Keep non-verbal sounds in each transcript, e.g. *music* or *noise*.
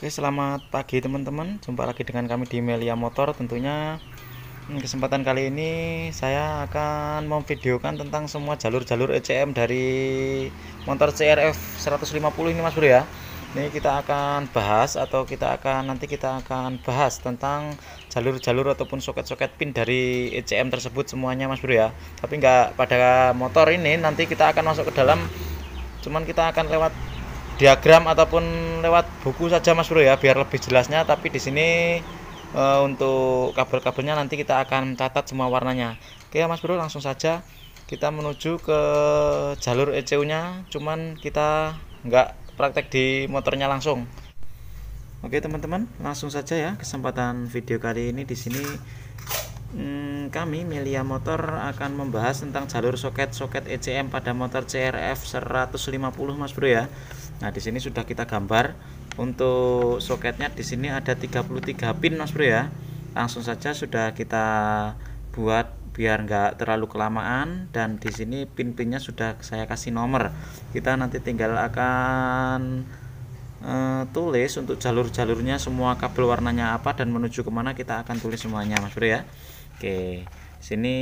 Oke, selamat pagi teman-teman. Jumpa lagi dengan kami di Melia Motor. Tentunya hmm, kesempatan kali ini saya akan memvideokan tentang semua jalur-jalur ECM dari motor CRF 150 ini Mas Bro ya. Ini kita akan bahas atau kita akan nanti kita akan bahas tentang jalur-jalur ataupun soket-soket pin dari ECM tersebut semuanya Mas Bro ya. Tapi nggak pada motor ini nanti kita akan masuk ke dalam cuman kita akan lewat diagram ataupun lewat buku saja Mas Bro ya biar lebih jelasnya tapi di sini e, untuk kabel-kabelnya nanti kita akan catat semua warnanya oke ya Mas Bro langsung saja kita menuju ke jalur ECU nya cuman kita nggak praktek di motornya langsung oke teman-teman langsung saja ya kesempatan video kali ini di sini hmm, kami Melia Motor akan membahas tentang jalur soket-soket ECM pada motor CRF 150 Mas Bro ya Nah, di sini sudah kita gambar untuk soketnya di sini ada 33 pin Mas Bro ya. Langsung saja sudah kita buat biar enggak terlalu kelamaan dan di sini pin-pinnya sudah saya kasih nomor. Kita nanti tinggal akan Uh, tulis untuk jalur-jalurnya semua kabel warnanya apa dan menuju kemana kita akan tulis semuanya mas bro ya oke sini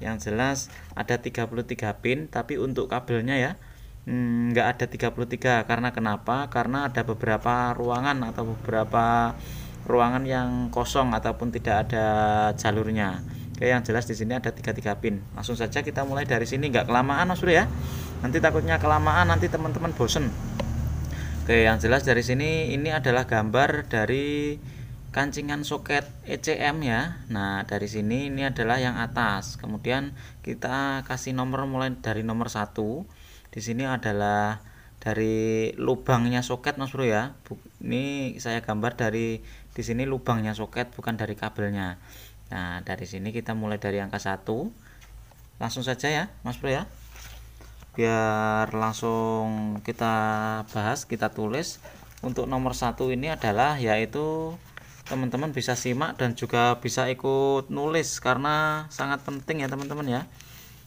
yang jelas ada 33 pin tapi untuk kabelnya ya Hmm, nggak ada 33 karena kenapa karena ada beberapa ruangan atau beberapa ruangan yang kosong ataupun tidak ada jalurnya Oke yang jelas di sini ada 33 pin langsung saja kita mulai dari sini nggak kelamaan Mas Surya ya nanti takutnya kelamaan nanti teman-teman bosen Oke yang jelas dari sini ini adalah gambar dari kancingan soket ECM ya Nah dari sini ini adalah yang atas kemudian kita kasih nomor mulai dari nomor 1 di sini adalah dari lubangnya soket Mas Bro ya. Ini saya gambar dari di sini lubangnya soket bukan dari kabelnya. Nah, dari sini kita mulai dari angka 1. Langsung saja ya Mas Bro ya. Biar langsung kita bahas, kita tulis untuk nomor satu ini adalah yaitu teman-teman bisa simak dan juga bisa ikut nulis karena sangat penting ya teman-teman ya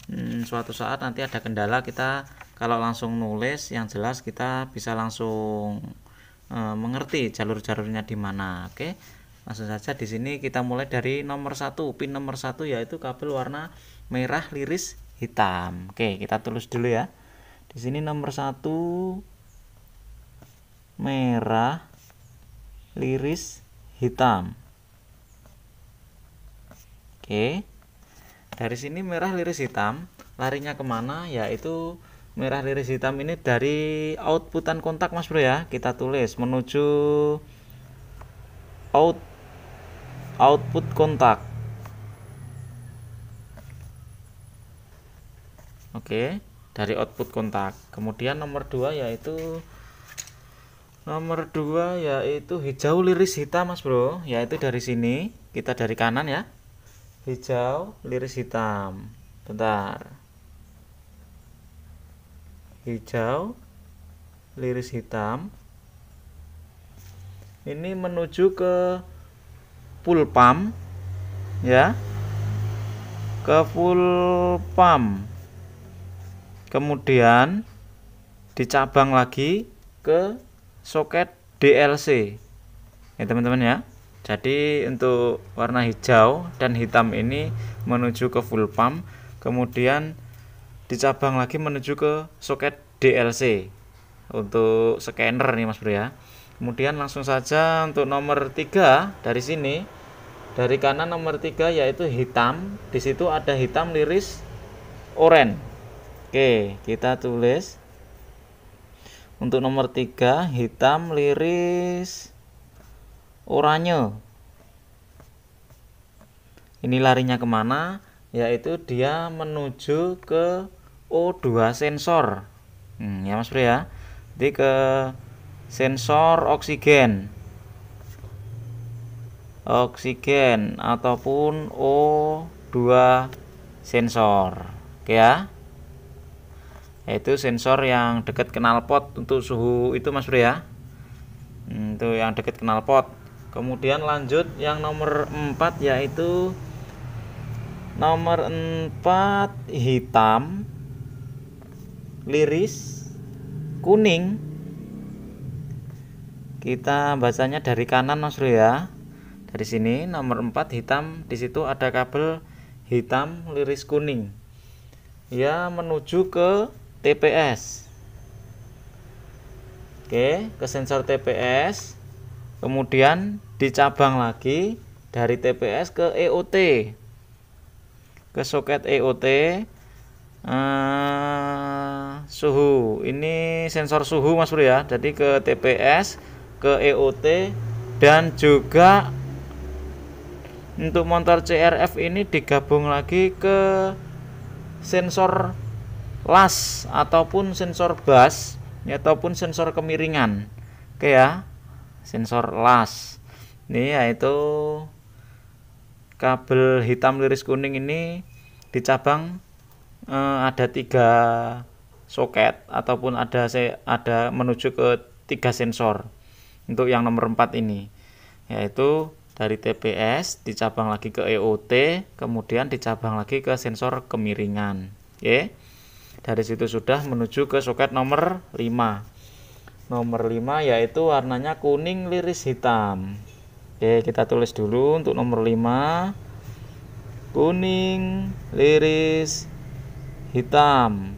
hmm, suatu saat nanti ada kendala kita kalau langsung nulis yang jelas kita bisa langsung e, mengerti jalur-jalurnya di mana oke langsung saja di sini kita mulai dari nomor satu pin nomor satu yaitu kabel warna merah liris hitam oke kita tulis dulu ya di sini nomor satu merah liris hitam oke dari sini merah liris hitam larinya kemana yaitu merah liris hitam ini dari outputan kontak mas bro ya kita tulis menuju out output kontak oke dari output kontak kemudian nomor dua yaitu nomor dua yaitu hijau liris hitam mas bro yaitu dari sini kita dari kanan ya hijau liris hitam bentar hijau liris hitam ini menuju ke full pump, ya ke full pump. kemudian dicabang lagi ke soket DLC ya teman-teman ya jadi untuk warna hijau dan hitam ini menuju ke full pump kemudian dicabang lagi menuju ke soket DLC untuk scanner nih Mas Bro ya. Kemudian langsung saja untuk nomor 3 dari sini dari kanan nomor 3 yaitu hitam. Di situ ada hitam liris oranye. Oke, kita tulis untuk nomor 3 hitam liris oranye. Ini larinya kemana? Yaitu dia menuju ke O2 sensor hmm, ya Mas Bro ya jadi ke sensor oksigen oksigen ataupun O2 sensor oke ya Itu sensor yang dekat knalpot untuk suhu itu Mas Bro ya hmm, itu yang dekat knalpot kemudian lanjut yang nomor 4 yaitu nomor 4 hitam liris kuning kita bacanya dari kanan Mas ya dari sini nomor 4 hitam di situ ada kabel hitam liris kuning ya menuju ke TPS Oke ke sensor TPS kemudian dicabang lagi dari TPS ke EOT ke soket EOT uh, suhu ini sensor suhu mas bro ya jadi ke TPS ke EOT dan juga untuk motor CRF ini digabung lagi ke sensor las ataupun sensor bas ataupun sensor kemiringan oke ya sensor las ini yaitu kabel hitam liris kuning ini di cabang eh, ada tiga soket ataupun ada ada menuju ke tiga sensor untuk yang nomor 4 ini yaitu dari TPS dicabang lagi ke EOT kemudian dicabang lagi ke sensor kemiringan oke dari situ sudah menuju ke soket nomor 5 nomor 5 yaitu warnanya kuning liris hitam oke kita tulis dulu untuk nomor 5 kuning liris hitam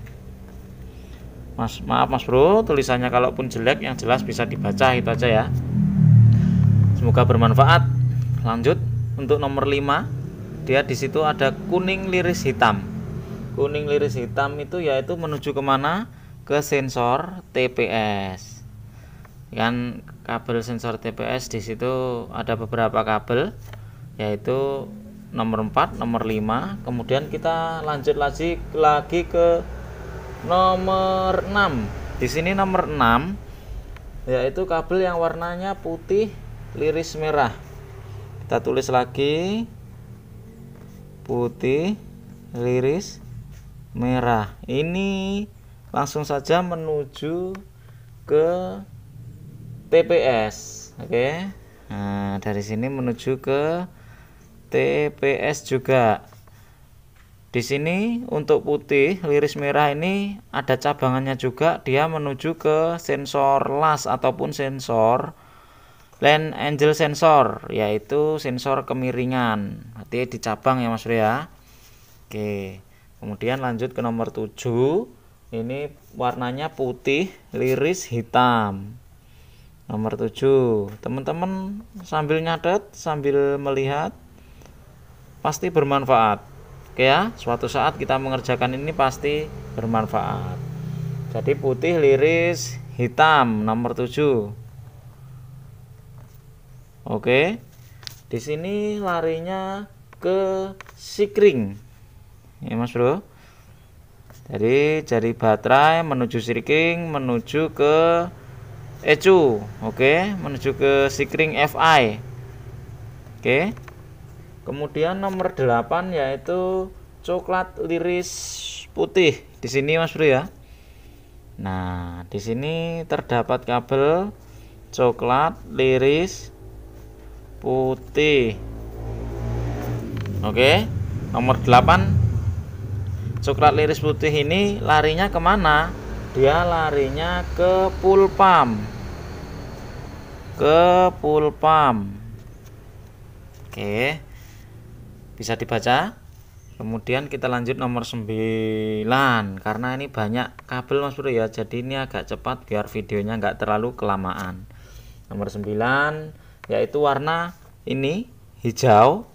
Mas maaf Mas Bro tulisannya kalaupun jelek yang jelas bisa dibaca itu aja ya semoga bermanfaat lanjut untuk nomor 5 dia di situ ada kuning liris hitam kuning liris hitam itu yaitu menuju kemana ke sensor TPS kan kabel sensor TPS di situ ada beberapa kabel yaitu nomor 4 nomor 5 kemudian kita lanjut lagi lagi ke nomor 6 di sini nomor 6 yaitu kabel yang warnanya putih liris merah kita tulis lagi putih liris merah ini langsung saja menuju ke TPS oke okay? nah dari sini menuju ke TPS juga. Di sini untuk putih, liris merah ini ada cabangannya juga, dia menuju ke sensor las ataupun sensor land angel sensor, yaitu sensor kemiringan. Berarti di cabang ya Mas Oke. Kemudian lanjut ke nomor 7. Ini warnanya putih, liris hitam. Nomor 7. Teman-teman sambil nyatet, sambil melihat pasti bermanfaat oke ya suatu saat kita mengerjakan ini pasti bermanfaat jadi putih liris hitam nomor 7 oke di sini larinya ke sikring ya mas bro jadi jari baterai menuju sikring menuju ke ecu oke menuju ke sikring FI oke Kemudian nomor 8 yaitu coklat liris putih. Di sini Mas Bro ya. Nah, di sini terdapat kabel coklat liris putih. Oke, nomor 8 coklat liris putih ini larinya kemana? Dia larinya ke pulpam. Ke pulpam. Oke bisa dibaca kemudian kita lanjut nomor 9 karena ini banyak kabel mas bro ya jadi ini agak cepat biar videonya nggak terlalu kelamaan nomor 9 yaitu warna ini hijau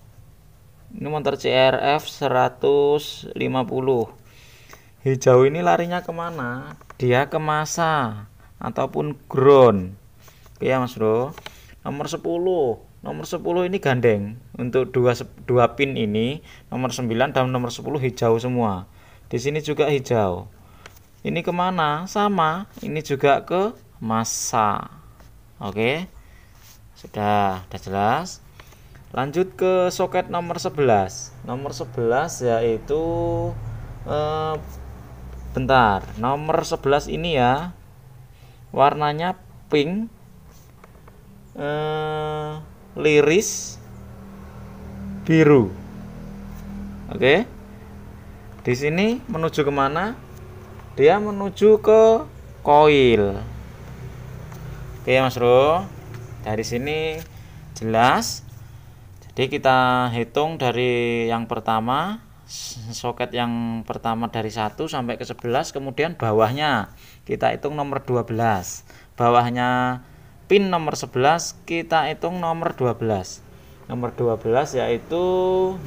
ini motor CRF 150 hijau ini larinya kemana dia ke masa ataupun ground oke ya mas bro nomor 10 nomor 10 ini gandeng untuk dua, dua pin ini nomor 9 dan nomor 10 hijau semua di sini juga hijau ini kemana sama ini juga ke masa oke sudah sudah jelas lanjut ke soket nomor 11 nomor 11 yaitu eh, bentar nomor 11 ini ya warnanya pink eh, liris biru. Oke. Di sini menuju kemana? Dia menuju ke koil. Oke, Mas Bro. Dari sini jelas. Jadi kita hitung dari yang pertama soket yang pertama dari 1 sampai ke 11 kemudian bawahnya kita hitung nomor 12 bawahnya pin nomor 11 kita hitung nomor 12 nomor 12 yaitu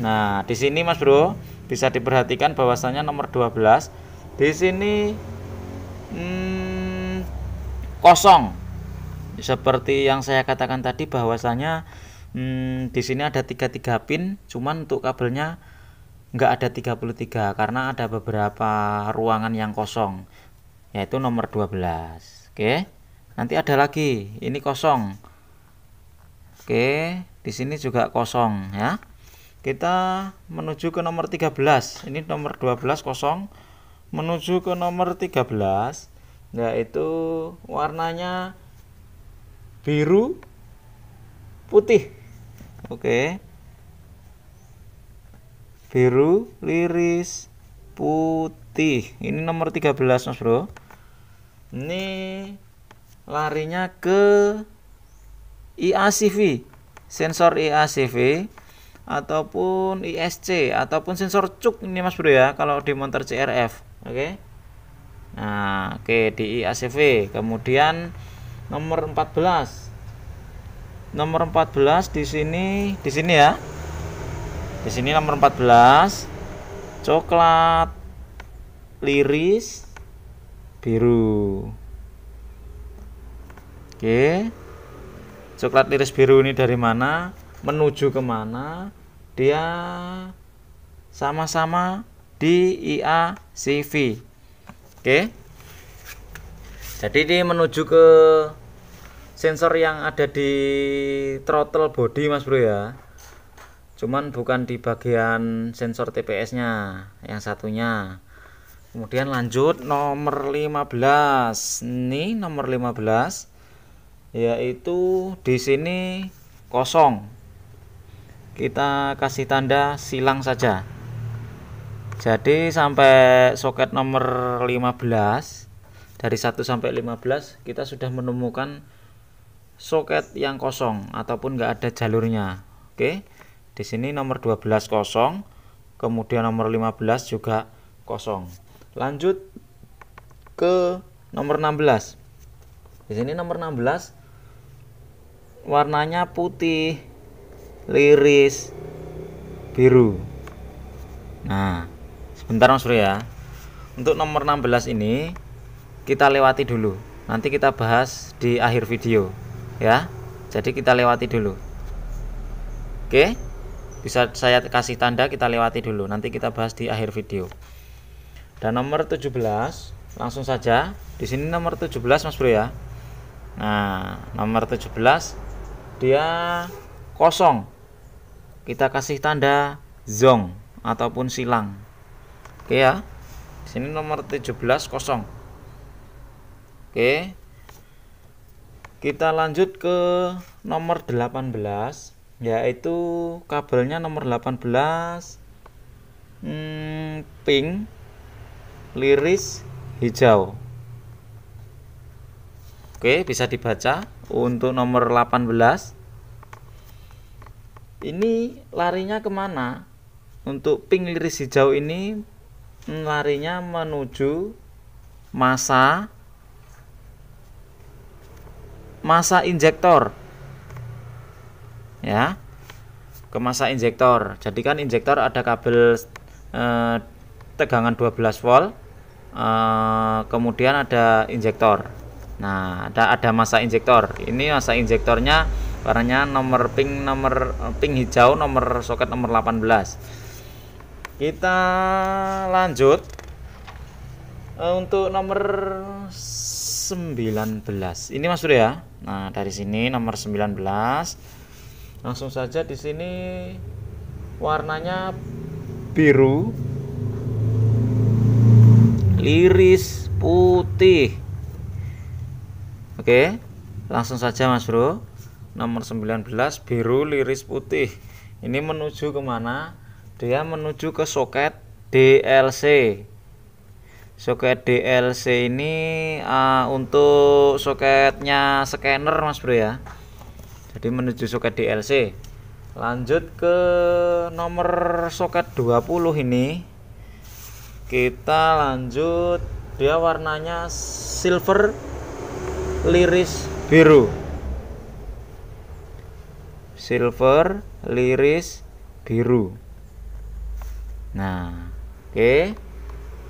nah di sini mas bro bisa diperhatikan bahwasannya nomor 12 di sini hmm, kosong seperti yang saya katakan tadi bahwasanya hmm, di sini ada 33 pin cuman untuk kabelnya nggak ada 33 karena ada beberapa ruangan yang kosong yaitu nomor 12 oke okay nanti ada lagi ini kosong oke di sini juga kosong ya kita menuju ke nomor 13 ini nomor 12 kosong menuju ke nomor 13 yaitu warnanya biru putih oke biru liris putih ini nomor 13 mas bro ini larinya ke IACV, sensor IACV ataupun ISC ataupun sensor cuk ini Mas Bro ya kalau di monter CRF. Oke. Okay? Nah, oke okay, di IACV. Kemudian nomor 14. Nomor 14 di sini, di sini ya. Di sini nomor 14 coklat liris biru. Oke. Coklat iris biru ini dari mana? Menuju kemana? Dia sama-sama di IACV. Oke. Jadi ini menuju ke sensor yang ada di throttle body Mas Bro ya. Cuman bukan di bagian sensor TPS-nya, yang satunya. Kemudian lanjut nomor 15. Ini nomor 15 yaitu di sini kosong kita kasih tanda silang saja jadi sampai soket nomor 15 dari 1 sampai 15 kita sudah menemukan soket yang kosong ataupun enggak ada jalurnya oke di sini nomor 12 kosong kemudian nomor 15 juga kosong lanjut ke nomor 16 di sini nomor 16 warnanya putih liris biru nah sebentar Mas Bro ya. untuk nomor 16 ini kita lewati dulu nanti kita bahas di akhir video ya jadi kita lewati dulu oke bisa saya kasih tanda kita lewati dulu nanti kita bahas di akhir video dan nomor 17 langsung saja di sini nomor 17 Mas Bro ya nah nomor 17 dia kosong kita kasih tanda zong ataupun silang oke ya sini nomor 17 kosong oke kita lanjut ke nomor 18 yaitu kabelnya nomor 18 hmm, pink liris hijau oke bisa dibaca untuk nomor 18 ini larinya kemana untuk pink liris hijau ini larinya menuju masa masa injektor ya ke masa injektor jadi kan injektor ada kabel eh, tegangan 12 volt eh, kemudian ada injektor nah ada ada masa injektor ini masa injektornya warnanya nomor pink nomor eh, pink hijau nomor soket nomor 18 kita lanjut eh, untuk nomor 19 ini Mas ya nah dari sini nomor 19 langsung saja di sini warnanya biru liris putih Oke, langsung saja Mas Bro. Nomor 19 biru liris putih. Ini menuju kemana? Dia menuju ke soket DLC. Soket DLC ini uh, untuk soketnya scanner Mas Bro ya. Jadi menuju soket DLC. Lanjut ke nomor soket 20 ini. Kita lanjut dia warnanya silver liris biru silver liris biru nah oke okay.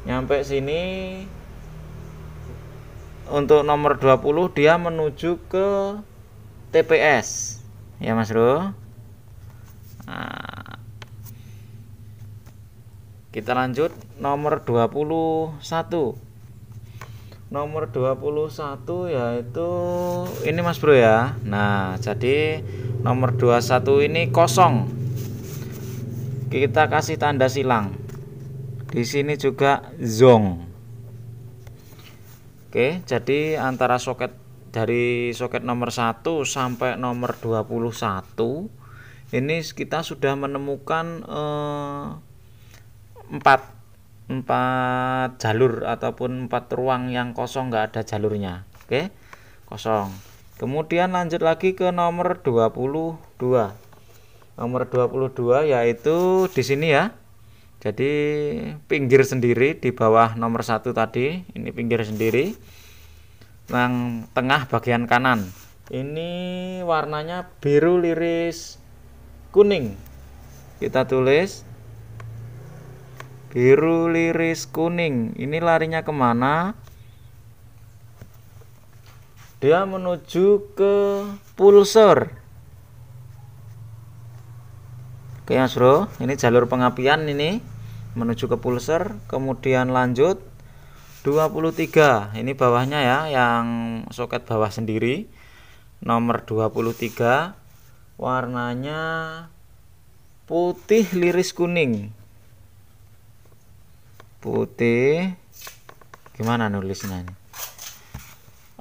nyampe sini untuk nomor 20 dia menuju ke TPS ya Mas Bro nah, kita lanjut nomor 21 nomor 21 yaitu ini Mas Bro ya. Nah, jadi nomor 21 ini kosong. Kita kasih tanda silang. Di sini juga zong. Oke, jadi antara soket dari soket nomor 1 sampai nomor 21 ini kita sudah menemukan eh, 4 empat jalur ataupun empat ruang yang kosong nggak ada jalurnya oke kosong kemudian lanjut lagi ke nomor 22 nomor 22 yaitu di sini ya jadi pinggir sendiri di bawah nomor satu tadi ini pinggir sendiri yang tengah bagian kanan ini warnanya biru liris kuning kita tulis biru liris kuning ini larinya kemana dia menuju ke pulsor oke mas bro ini jalur pengapian ini menuju ke pulsor kemudian lanjut 23 ini bawahnya ya yang soket bawah sendiri nomor 23 warnanya putih liris kuning putih gimana nulisnya ini?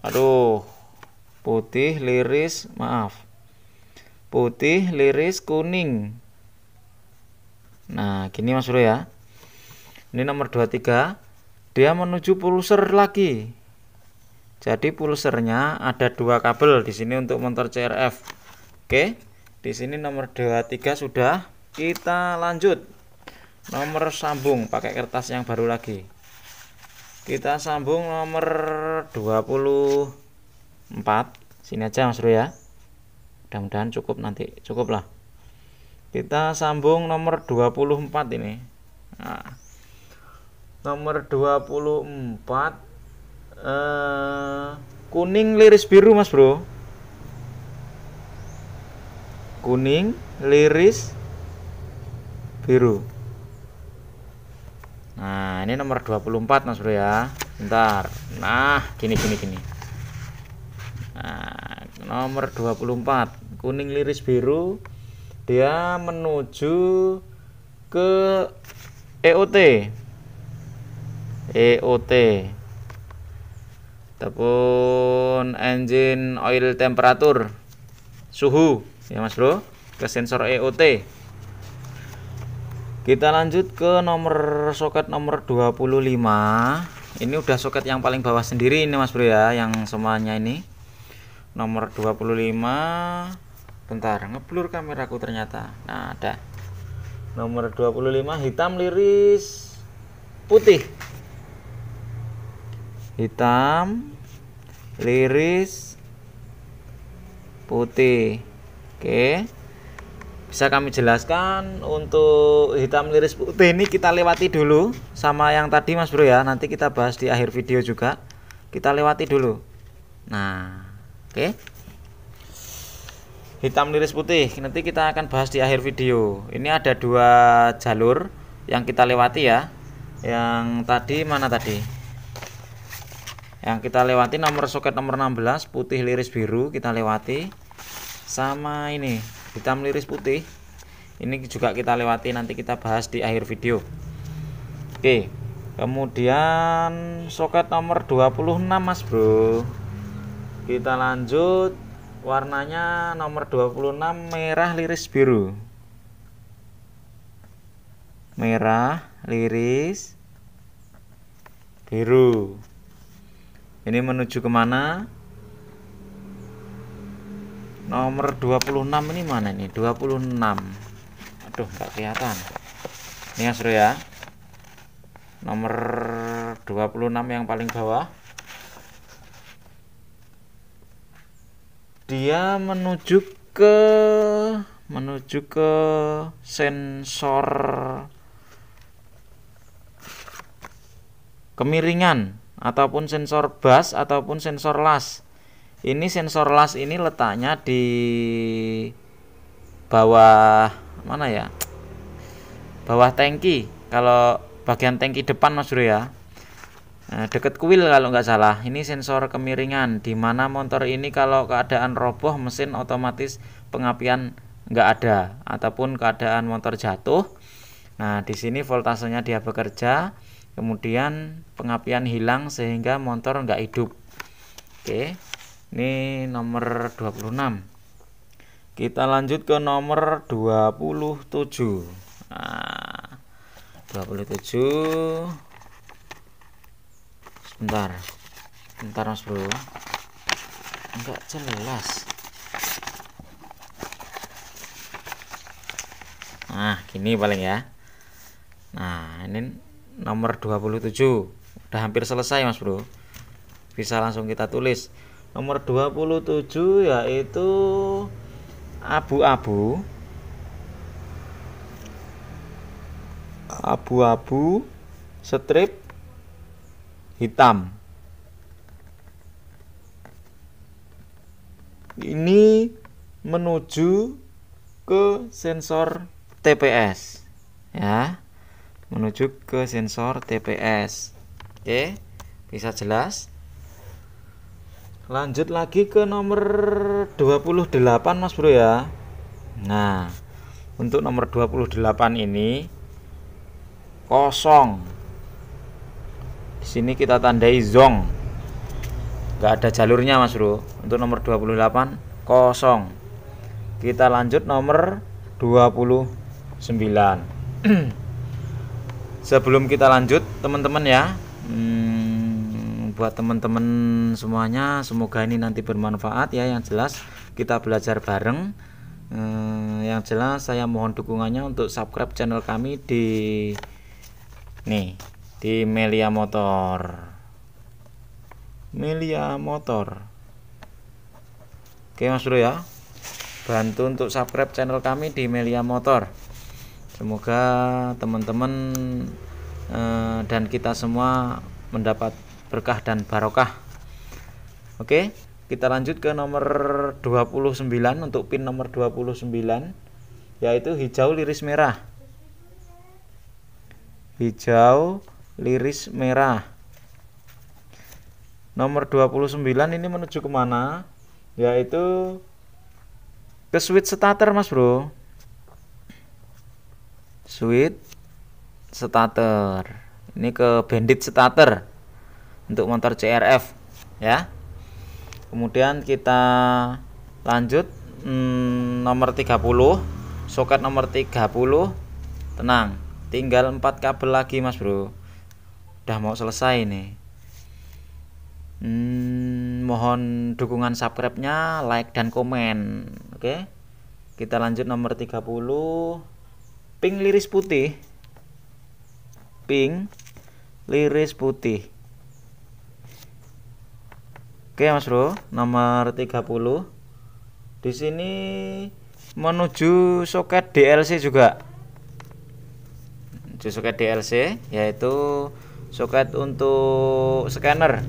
aduh putih liris maaf putih liris kuning nah gini mas bro ya ini nomor 23 dia menuju pulser lagi jadi pulsernya ada dua kabel di sini untuk motor CRF oke di sini nomor 23 sudah kita lanjut nomor sambung pakai kertas yang baru lagi kita sambung nomor 24 sini aja mas Bro ya mudah-mudahan cukup nanti cukup lah kita sambung nomor 24 ini nah, nomor 24 eh, kuning liris biru mas bro kuning liris biru Nah, ini nomor 24 Mas Bro ya. Bentar. Nah, gini gini gini. Nah, nomor 24 kuning liris biru dia menuju ke EOT. EOT. Ataupun engine oil temperatur suhu ya Mas Bro ke sensor EOT kita lanjut ke nomor soket nomor 25 ini udah soket yang paling bawah sendiri ini mas bro ya yang semuanya ini nomor 25 bentar ngeblur kameraku ternyata nah ada nomor 25 hitam liris putih hitam liris putih oke okay bisa kami jelaskan untuk hitam liris putih ini kita lewati dulu sama yang tadi mas bro ya nanti kita bahas di akhir video juga kita lewati dulu nah oke okay. hitam liris putih nanti kita akan bahas di akhir video ini ada dua jalur yang kita lewati ya yang tadi mana tadi yang kita lewati nomor soket nomor 16 putih liris biru kita lewati sama ini hitam liris putih ini juga kita lewati nanti kita bahas di akhir video oke kemudian soket nomor 26 mas bro kita lanjut warnanya nomor 26 merah liris biru merah liris biru ini menuju kemana nomor 26 ini mana ini 26 aduh nggak kelihatan ini ya suruh ya nomor 26 yang paling bawah dia menuju ke menuju ke sensor kemiringan ataupun sensor bus ataupun sensor las ini sensor las ini letaknya di bawah mana ya bawah tangki kalau bagian tangki depan mas bro ya nah, deket kuil kalau nggak salah ini sensor kemiringan dimana motor ini kalau keadaan roboh mesin otomatis pengapian nggak ada ataupun keadaan motor jatuh nah di sini voltasenya dia bekerja kemudian pengapian hilang sehingga motor nggak hidup oke ini nomor 26 kita lanjut ke nomor 27 nah, 27 sebentar sebentar mas bro enggak jelas nah gini paling ya nah ini nomor 27 udah hampir selesai mas bro bisa langsung kita tulis nomor 27 yaitu abu-abu abu-abu strip hitam ini menuju ke sensor TPS ya menuju ke sensor TPS oke bisa jelas lanjut lagi ke nomor 28 mas bro ya nah untuk nomor 28 ini kosong di sini kita tandai zong enggak ada jalurnya mas bro untuk nomor 28 kosong kita lanjut nomor 29 *clears throat* sebelum kita lanjut teman-teman ya hmm, buat teman-teman semuanya semoga ini nanti bermanfaat ya yang jelas kita belajar bareng eh, yang jelas saya mohon dukungannya untuk subscribe channel kami di nih di Melia Motor Melia Motor oke mas bro ya bantu untuk subscribe channel kami di Melia Motor semoga teman-teman eh, dan kita semua mendapat berkah dan barokah oke kita lanjut ke nomor 29 untuk pin nomor 29 yaitu hijau liris merah hijau liris merah nomor 29 ini menuju kemana yaitu ke switch starter mas bro switch starter ini ke bandit starter untuk motor CRF ya kemudian kita lanjut hmm, nomor 30 soket nomor 30 tenang tinggal 4 kabel lagi mas bro udah mau selesai nih hmm, mohon dukungan subscribe nya like dan komen oke okay? kita lanjut nomor 30 pink liris putih pink liris putih Oke Mas Bro, nomor 30. Di sini menuju soket DLC juga. Menuju soket DLC yaitu soket untuk scanner.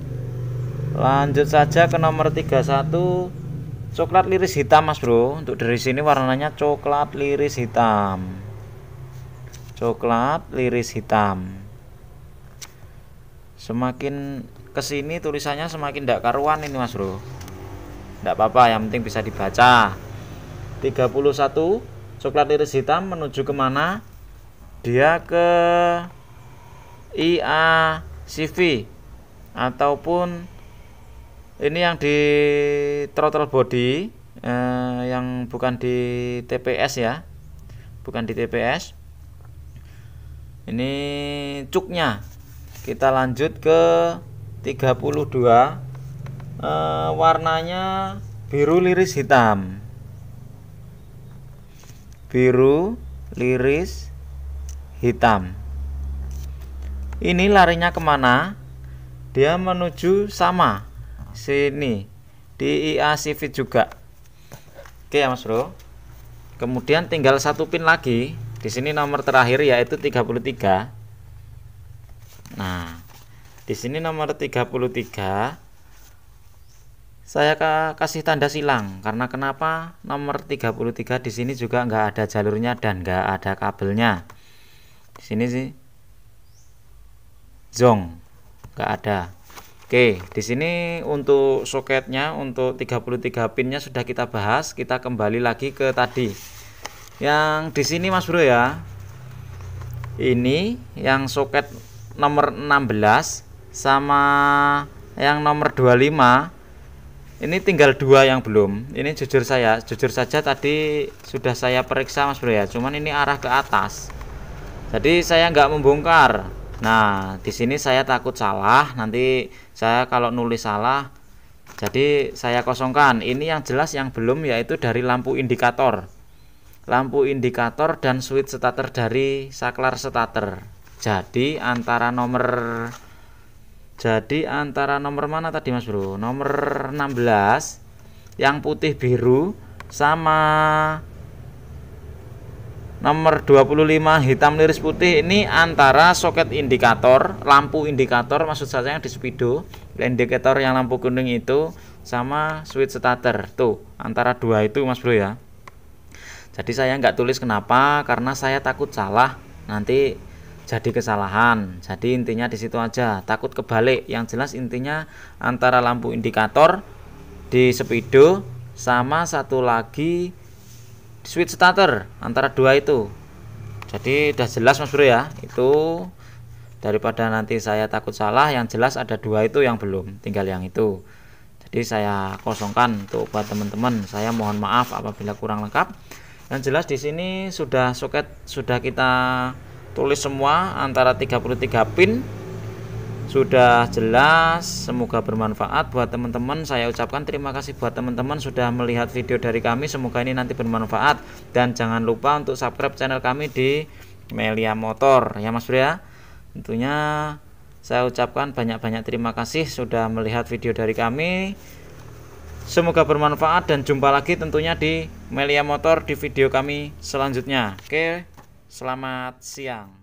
Lanjut saja ke nomor 31 coklat liris hitam Mas Bro. Untuk dari sini warnanya coklat liris hitam. Coklat liris hitam semakin kesini tulisannya semakin tidak karuan ini mas bro tidak apa-apa yang penting bisa dibaca 31 coklat iris hitam menuju kemana dia ke IACV ataupun ini yang di throttle body eh, yang bukan di TPS ya bukan di TPS ini cuknya kita lanjut ke 32 e, eh, warnanya biru liris hitam biru liris hitam ini larinya kemana dia menuju sama sini di IA Civit juga oke ya mas bro kemudian tinggal satu pin lagi di sini nomor terakhir yaitu 33 Nah, di sini nomor 33 saya kasih tanda silang karena kenapa nomor 33 di sini juga enggak ada jalurnya dan enggak ada kabelnya di sini sih zong enggak ada oke di sini untuk soketnya untuk 33 pinnya sudah kita bahas kita kembali lagi ke tadi yang di sini mas bro ya ini yang soket nomor 16 sama yang nomor 25 ini tinggal dua yang belum ini jujur saya jujur saja tadi sudah saya periksa mas bro ya cuman ini arah ke atas jadi saya nggak membongkar nah di sini saya takut salah nanti saya kalau nulis salah jadi saya kosongkan ini yang jelas yang belum yaitu dari lampu indikator lampu indikator dan switch starter dari saklar starter jadi antara nomor jadi antara nomor mana tadi Mas Bro nomor 16 yang putih biru sama nomor 25 hitam liris putih ini antara soket indikator lampu indikator maksud saya yang di speedo indikator yang lampu kuning itu sama switch starter tuh antara dua itu mas bro ya jadi saya nggak tulis kenapa karena saya takut salah nanti jadi kesalahan. Jadi intinya di situ aja, takut kebalik. Yang jelas intinya antara lampu indikator di speedo sama satu lagi switch starter antara dua itu. Jadi udah jelas Mas Bro ya. Itu daripada nanti saya takut salah, yang jelas ada dua itu yang belum, tinggal yang itu. Jadi saya kosongkan untuk buat teman-teman. Saya mohon maaf apabila kurang lengkap. Yang jelas di sini sudah soket sudah kita tulis semua antara 33 pin sudah jelas semoga bermanfaat buat teman-teman saya ucapkan terima kasih buat teman-teman sudah melihat video dari kami semoga ini nanti bermanfaat dan jangan lupa untuk subscribe channel kami di Melia Motor ya Mas Bro ya tentunya saya ucapkan banyak-banyak terima kasih sudah melihat video dari kami semoga bermanfaat dan jumpa lagi tentunya di Melia Motor di video kami selanjutnya oke Selamat siang.